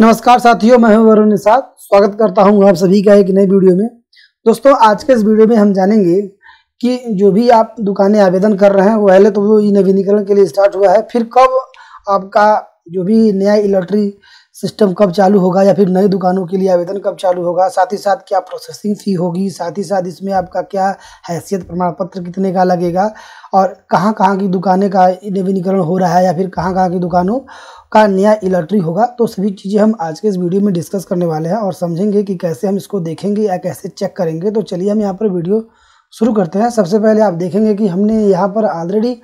नमस्कार साथियों मैं हूं वरुण निषाद स्वागत करता हूं आप सभी का एक नए वीडियो में दोस्तों आज के इस वीडियो में हम जानेंगे कि जो भी आप दुकानें आवेदन कर रहे हैं पहले तो वो ई नवीनीकरण के लिए स्टार्ट हुआ है फिर कब आपका जो भी नया इलेक्ट्री सिस्टम कब चालू होगा या फिर नई दुकानों के लिए आवेदन कब चालू होगा साथ ही साथ क्या प्रोसेसिंग फ़ी होगी साथ ही साथ इसमें आपका क्या हैसियत प्रमाण पत्र कितने का लगेगा और कहाँ कहाँ की दुकानें का नवीनीकरण हो रहा है या फिर कहाँ कहाँ की दुकानों का नया इलेक्ट्री होगा तो सभी चीज़ें हम आज के इस वीडियो में डिस्कस करने वाले हैं और समझेंगे कि कैसे हम इसको देखेंगे या कैसे चेक करेंगे तो चलिए हम यहाँ पर वीडियो शुरू करते हैं सबसे पहले आप देखेंगे कि हमने यहाँ पर already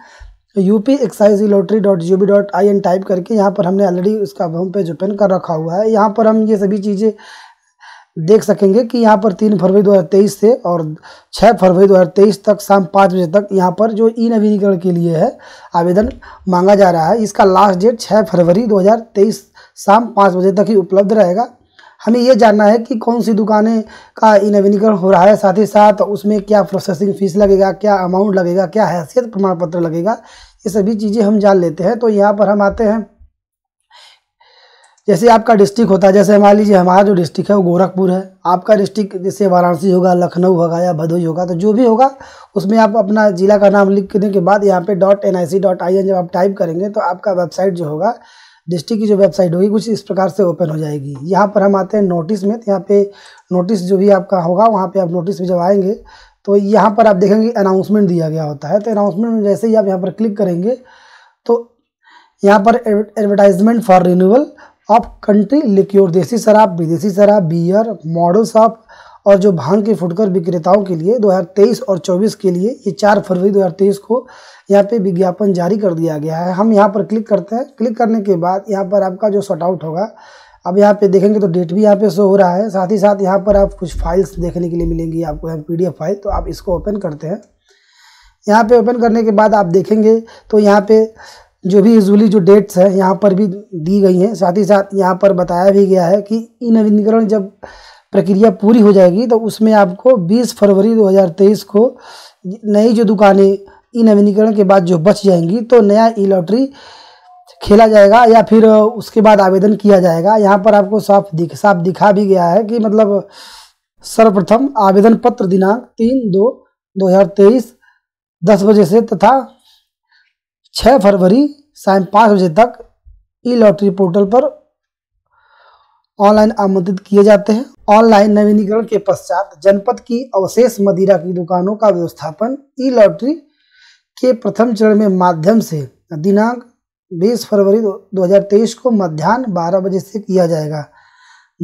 UP excise lottery dot G B dot I N type करके यहाँ पर हमने ऑलरेडी उसका होम पेज ओपन कर रखा हुआ है यहाँ पर हम ये सभी चीज़ें देख सकेंगे कि यहाँ पर तीन फरवरी 2023 से और छः फरवरी 2023 तक शाम पाँच बजे तक यहाँ पर जो ई नवीनीकरण के लिए है आवेदन मांगा जा रहा है इसका लास्ट डेट छः फरवरी 2023 शाम पाँच बजे तक ही उपलब्ध रहेगा हमें ये जानना है कि कौन सी दुकानें का नवीनीकरण हो रहा है साथ ही साथ उसमें क्या प्रोसेसिंग फ़ीस लगेगा क्या अमाउंट लगेगा क्या हैसियत प्रमाण पत्र लगेगा ये सभी चीज़ें हम जान लेते हैं तो यहाँ पर हम आते हैं जैसे आपका डिस्ट्रिक्ट होता है जैसे मान लीजिए हमारा जो डिस्ट्रिक्ट है वो गोरखपुर है आपका डिस्ट्रिक्ट जैसे वाराणसी होगा लखनऊ होगा या भदोही होगा तो जो भी होगा उसमें आप अपना ज़िला का नाम लिखने के बाद यहाँ पे dot N I C dot I N जब आप टाइप करेंगे तो आपका वेबसाइट जो होगा डिस्ट्रिक्ट की जो वेबसाइट होगी कुछ इस प्रकार से ओपन हो जाएगी यहाँ पर हम आते हैं नोटिस में तो यहाँ पे नोटिस जो भी आपका होगा वहाँ पे आप नोटिस में जब आएंगे तो यहाँ पर आप देखेंगे अनाउंसमेंट दिया गया होता है तो अनाउंसमेंट में जैसे ही आप यहाँ पर क्लिक करेंगे तो यहाँ पर advertisement for renewal of country liquor देसी शराब विदेशी शराब बियर मॉडल्स ऑफ और जो भांग के फुटकर विक्रेताओं के लिए 2023 और 24 के लिए ये 4 फरवरी 2023 को यहाँ पे विज्ञापन जारी कर दिया गया है हम यहाँ पर क्लिक करते हैं क्लिक करने के बाद यहाँ पर आपका जो शॉर्ट आउट होगा अब यहाँ पे देखेंगे तो डेट भी यहाँ पे शो हो रहा है साथ ही साथ यहाँ पर आप कुछ फाइल्स देखने के लिए मिलेंगी आपको यहाँ पी फाइल तो आप इसको ओपन करते हैं यहाँ पे ओपन करने के बाद आप देखेंगे तो यहाँ पे जो भी यूजली जो डेट्स हैं यहाँ पर भी दी गई हैं साथ ही साथ यहाँ पर बताया भी गया है कि इन नवीनीकरण जब प्रक्रिया पूरी हो जाएगी तो उसमें आपको 20 फरवरी 2023 को नई जो दुकानें ई नवीनीकरण के बाद जो बच जाएंगी तो नया ई लॉटरी खेला जाएगा या फिर उसके बाद आवेदन किया जाएगा यहाँ पर आपको साफ दिख साफ दिखा भी गया है कि मतलब सर्वप्रथम आवेदन पत्र दिनांक तीन दो दो हज़ार तेईस दस बजे से तथा छः फरवरी शायद पाँच बजे तक ई लॉटरी पोर्टल पर ऑनलाइन आमंत्रित किए जाते हैं ऑनलाइन नवीनीकरण के पश्चात जनपद की अवशेष मदिरा की दुकानों का व्यवस्थापन ई लॉटरी के प्रथम चरण में माध्यम से दिनांक 20 फरवरी 2023 को मध्यान्ह बारह बजे से किया जाएगा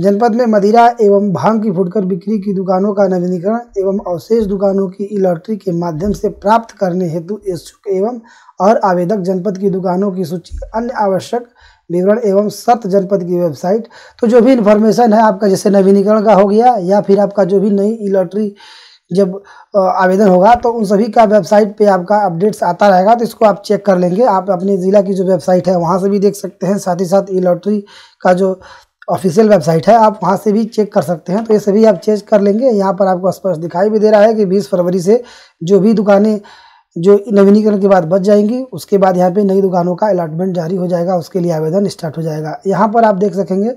जनपद में मदिरा एवं भांग की फुटकर बिक्री की दुकानों का नवीनीकरण एवं अवशेष दुकानों की ई लॉटरी के माध्यम से प्राप्त करने हेतु इच्छुक एवं और आवेदक जनपद की दुकानों की सूची अन्य आवश्यक विवरण एवं सत जनपद की वेबसाइट तो जो भी इन्फॉर्मेशन है आपका जैसे नवीनीकरण का हो गया या फिर आपका जो भी नई ई लॉटरी जब आवेदन होगा तो उन सभी का वेबसाइट पे आपका अपडेट्स आता रहेगा तो इसको आप चेक कर लेंगे आप अपने ज़िला की जो वेबसाइट है वहाँ से भी देख सकते हैं साथ ही साथ ई लॉटरी का जो ऑफिशियल वेबसाइट है आप वहाँ से भी चेक कर सकते हैं तो ये सभी आप चेक कर लेंगे यहाँ पर आपको स्पष्ट दिखाई भी दे रहा है कि बीस फरवरी से जो भी दुकानें जो नवीनीकरण के बाद बच जाएंगी उसके बाद यहाँ पे नई दुकानों का अलाटमेंट जारी हो जाएगा उसके लिए आवेदन स्टार्ट हो जाएगा यहाँ पर आप देख सकेंगे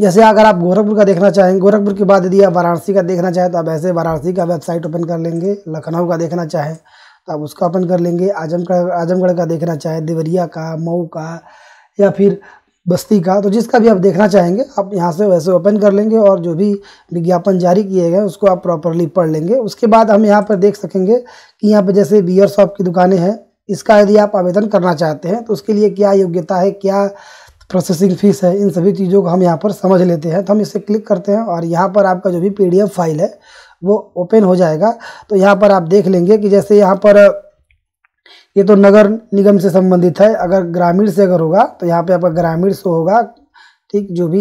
जैसे अगर आप गोरखपुर का देखना चाहें गोरखपुर के बाद यदि आप वाराणसी का देखना चाहें तो आप ऐसे वाराणसी का वेबसाइट ओपन कर लेंगे लखनऊ का देखना चाहें तो आप उसका ओपन कर लेंगे आजमगढ़ आजमगढ़ का देखना चाहें देवरिया का मऊ का या फिर बस्ती का तो जिसका भी आप देखना चाहेंगे आप यहाँ से वैसे ओपन कर लेंगे और जो भी विज्ञापन जारी किए गए उसको आप प्रॉपरली पढ़ लेंगे उसके बाद हम यहाँ पर देख सकेंगे कि यहाँ पर जैसे बियर शॉप की दुकानें हैं इसका यदि आप आवेदन करना चाहते हैं तो उसके लिए क्या योग्यता है क्या प्रोसेसिंग फ़ीस है इन सभी चीज़ों को हम यहाँ पर समझ लेते हैं तो हम इसे क्लिक करते हैं और यहाँ पर आपका जो भी पी फाइल है वो ओपन हो जाएगा तो यहाँ पर आप देख लेंगे कि जैसे यहाँ पर ये तो नगर निगम से संबंधित है अगर ग्रामीण से अगर होगा तो यहाँ पे आपका ग्रामीण से होगा ठीक जो भी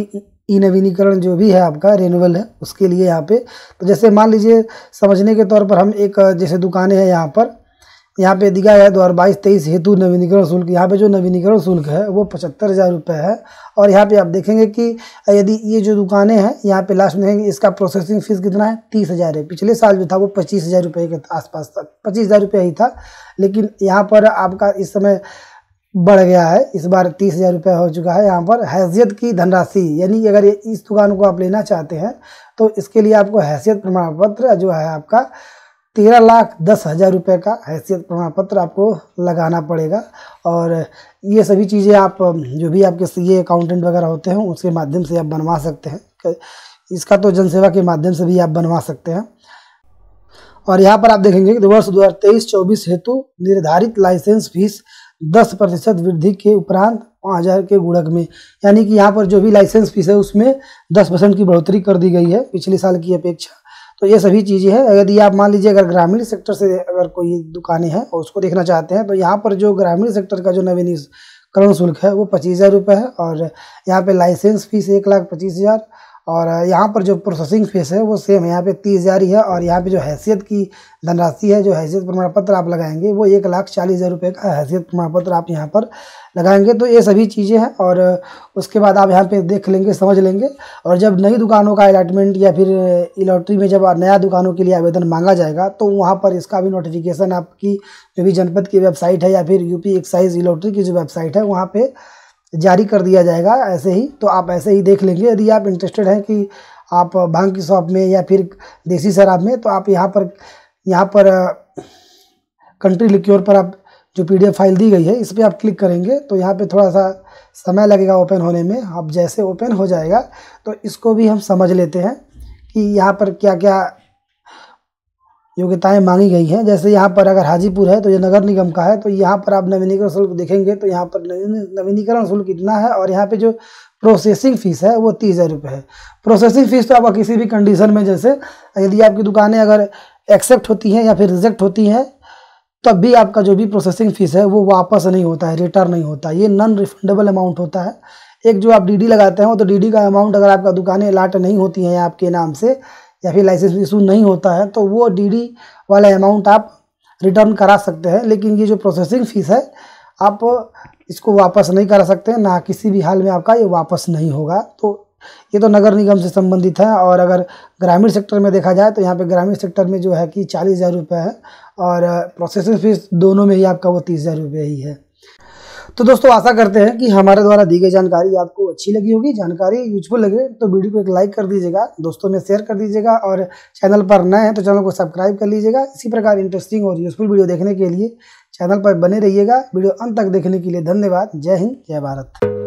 ई नवीनीकरण जो भी है आपका रिन्यूअल है उसके लिए यहाँ पे तो जैसे मान लीजिए समझने के तौर पर हम एक जैसे दुकानें हैं यहाँ पर यहाँ पे दिखा है दो हज़ार बाईस तेईस हेतु नवीनीकरण शुल्क यहाँ पे जो नवीनीकरण शुल्क है वो पचहत्तर हज़ार रुपये है और यहाँ पे आप देखेंगे कि यदि ये जो दुकानें हैं यहाँ पे लास्ट में देखेंगे इसका प्रोसेसिंग फीस कितना है तीस हज़ार है पिछले साल जो था वो पच्चीस हज़ार रुपये के आसपास था पच्चीस हज़ार रुपये ही था लेकिन यहाँ पर आपका इस समय बढ़ गया है इस बार तीस हज़ार रुपये हो चुका है यहाँ पर हैसियत की धनराशि यानी अगर इस दुकान को आप लेना चाहते हैं तो इसके लिए आपको हैसियत प्रमाण पत्र जो है आपका तेरह लाख दस हज़ार रुपये का हैसियत प्रमाण पत्र आपको लगाना पड़ेगा और ये सभी चीज़ें आप जो भी आपके सी ए अकाउंटेंट वगैरह होते हैं उसके माध्यम से आप बनवा सकते हैं इसका तो जनसेवा के माध्यम से भी आप बनवा सकते हैं और यहाँ पर आप देखेंगे कि वर्ष दो हज़ार तेईस चौबीस हेतु निर्धारित लाइसेंस फीस दस प्रतिशत वृद्धि के उपरांत पाँच हज़ार के गुणक में यानी कि यहाँ पर जो भी लाइसेंस फीस है उसमें दस परसेंट की बढ़ोतरी कर दी गई है पिछले साल की अपेक्षा तो ये सभी चीज़ें हैं यदि आप मान लीजिए अगर ग्रामीण सेक्टर से अगर कोई दुकानें हैं और उसको देखना चाहते हैं तो यहाँ पर जो ग्रामीण सेक्टर का जो नवीनीकरण शुल्क है वो पच्चीस हज़ार रुपये है और यहाँ पे लाइसेंस फीस एक लाख पच्चीस हज़ार और यहाँ पर जो प्रोसेसिंग फीस है वो सेम है यहाँ पे तीस हज़ार ही है और यहाँ पे जो हैसियत की धनराशि है जो हैसियत प्रमाण पत्र आप लगाएंगे वो एक लाख चालीस हज़ार रुपये का हैसियत प्रमाण पत्र आप यहाँ पर लगाएंगे तो ये सभी चीज़ें हैं और उसके बाद आप यहाँ पे देख लेंगे समझ लेंगे और जब नई दुकानों का अलाटमेंट या फिर इलाट्री में जब नया दुकानों के लिए आवेदन मांगा जाएगा तो वहाँ पर इसका भी नोटिफिकेशन आपकी जो भी जनपद की वेबसाइट है या फिर यूपी एक्साइज इलाट्री की जो वेबसाइट है वहाँ पर जारी कर दिया जाएगा ऐसे ही तो आप ऐसे ही देख लेंगे यदि आप इंटरेस्टेड हैं कि आप भांग की शॉप में या फिर देसी शराब में तो आप यहाँ पर यहाँ पर कंट्री लिक्योर पर आप जो पीडीएफ फाइल दी गई है इस पर आप क्लिक करेंगे तो यहाँ पे थोड़ा सा समय लगेगा ओपन होने में अब जैसे ओपन हो जाएगा तो इसको भी हम समझ लेते हैं कि यहाँ पर क्या क्या योग्यताएं मांगी गई हैं जैसे यहाँ पर अगर हाजीपुर है तो ये नगर निगम का है तो यहाँ पर आप नवीनीकरण शुल्क देखेंगे तो यहाँ पर नवीनीकरण शुल्क इतना है और यहाँ पे जो प्रोसेसिंग फीस है वो तीस हज़ार रुपये है प्रोसेसिंग फीस तो आप किसी भी कंडीशन में जैसे यदि आपकी दुकानें अगर एक्सेप्ट होती हैं या फिर रिजेक्ट होती हैं तब भी आपका जो भी प्रोसेसिंग फ़ीस है वो वापस नहीं होता है रिटर्न नहीं होता ये नॉन रिफंडेबल अमाउंट होता है एक जो आप डीडी लगाते हैं वो तो डीडी का अमाउंट अगर आपका दुकानें अलाट नहीं होती हैं आपके नाम से या फिर लाइसेंस इशू नहीं होता है तो वो डीडी वाला अमाउंट आप रिटर्न करा सकते हैं लेकिन ये जो प्रोसेसिंग फ़ीस है आप इसको वापस नहीं करा सकते ना किसी भी हाल में आपका ये वापस नहीं होगा तो ये तो नगर निगम से संबंधित है और अगर ग्रामीण सेक्टर में देखा जाए तो यहाँ पे ग्रामीण सेक्टर में जो है कि चालीस हज़ार रुपये है और प्रोसेसिंग फ़ीस दोनों में ही आपका वो तीस हज़ार रुपये ही है तो दोस्तों आशा करते हैं कि हमारे द्वारा दी गई जानकारी आपको अच्छी लगी होगी जानकारी यूजफुल लगे तो वीडियो को एक लाइक कर दीजिएगा दोस्तों में शेयर कर दीजिएगा और चैनल पर नए हैं तो चैनल को सब्सक्राइब कर लीजिएगा इसी प्रकार इंटरेस्टिंग और यूजफुल वीडियो देखने के लिए चैनल पर बने रहिएगा वीडियो अंत तक देखने के लिए धन्यवाद जय हिंद जय भारत